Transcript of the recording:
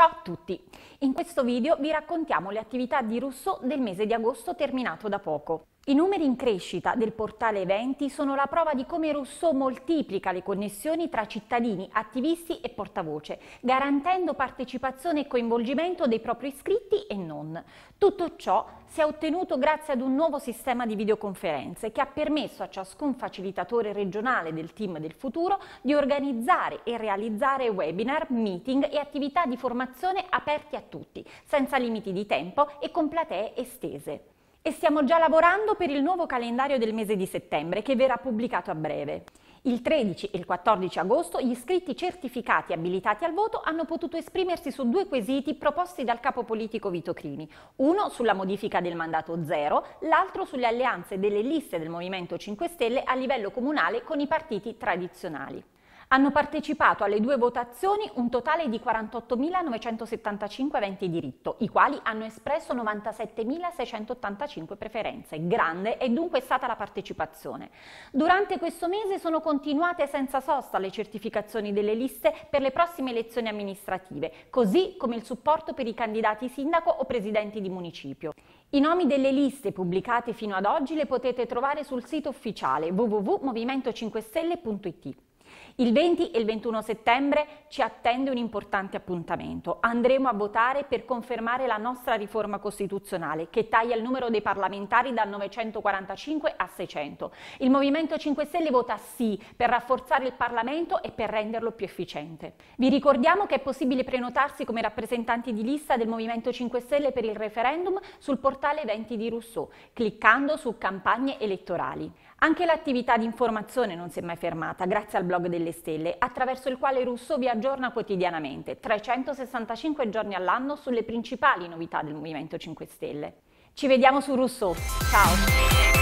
Ciao a tutti! In questo video vi raccontiamo le attività di Rousseau del mese di agosto terminato da poco. I numeri in crescita del portale eventi sono la prova di come Rousseau moltiplica le connessioni tra cittadini, attivisti e portavoce, garantendo partecipazione e coinvolgimento dei propri iscritti e non. Tutto ciò si è ottenuto grazie ad un nuovo sistema di videoconferenze che ha permesso a ciascun facilitatore regionale del team del futuro di organizzare e realizzare webinar, meeting e attività di formazione aperti a tutti, senza limiti di tempo e con platee estese e stiamo già lavorando per il nuovo calendario del mese di settembre che verrà pubblicato a breve. Il 13 e il 14 agosto gli iscritti certificati abilitati al voto hanno potuto esprimersi su due quesiti proposti dal capo politico Vito Crimi, uno sulla modifica del mandato zero, l'altro sulle alleanze delle liste del Movimento 5 Stelle a livello comunale con i partiti tradizionali. Hanno partecipato alle due votazioni un totale di 48.975 aventi diritto, i quali hanno espresso 97.685 preferenze. Grande è dunque stata la partecipazione. Durante questo mese sono continuate senza sosta le certificazioni delle liste per le prossime elezioni amministrative, così come il supporto per i candidati sindaco o presidenti di municipio. I nomi delle liste pubblicate fino ad oggi le potete trovare sul sito ufficiale www.movimento5stelle.it. Il 20 e il 21 settembre ci attende un importante appuntamento. Andremo a votare per confermare la nostra riforma costituzionale che taglia il numero dei parlamentari da 945 a 600. Il Movimento 5 Stelle vota sì per rafforzare il Parlamento e per renderlo più efficiente. Vi ricordiamo che è possibile prenotarsi come rappresentanti di lista del Movimento 5 Stelle per il referendum sul portale 20 di Rousseau, cliccando su campagne elettorali. Anche l'attività di informazione non si è mai fermata, grazie al blog blog delle stelle, attraverso il quale Russo vi aggiorna quotidianamente, 365 giorni all'anno, sulle principali novità del Movimento 5 Stelle. Ci vediamo su Russo. Ciao!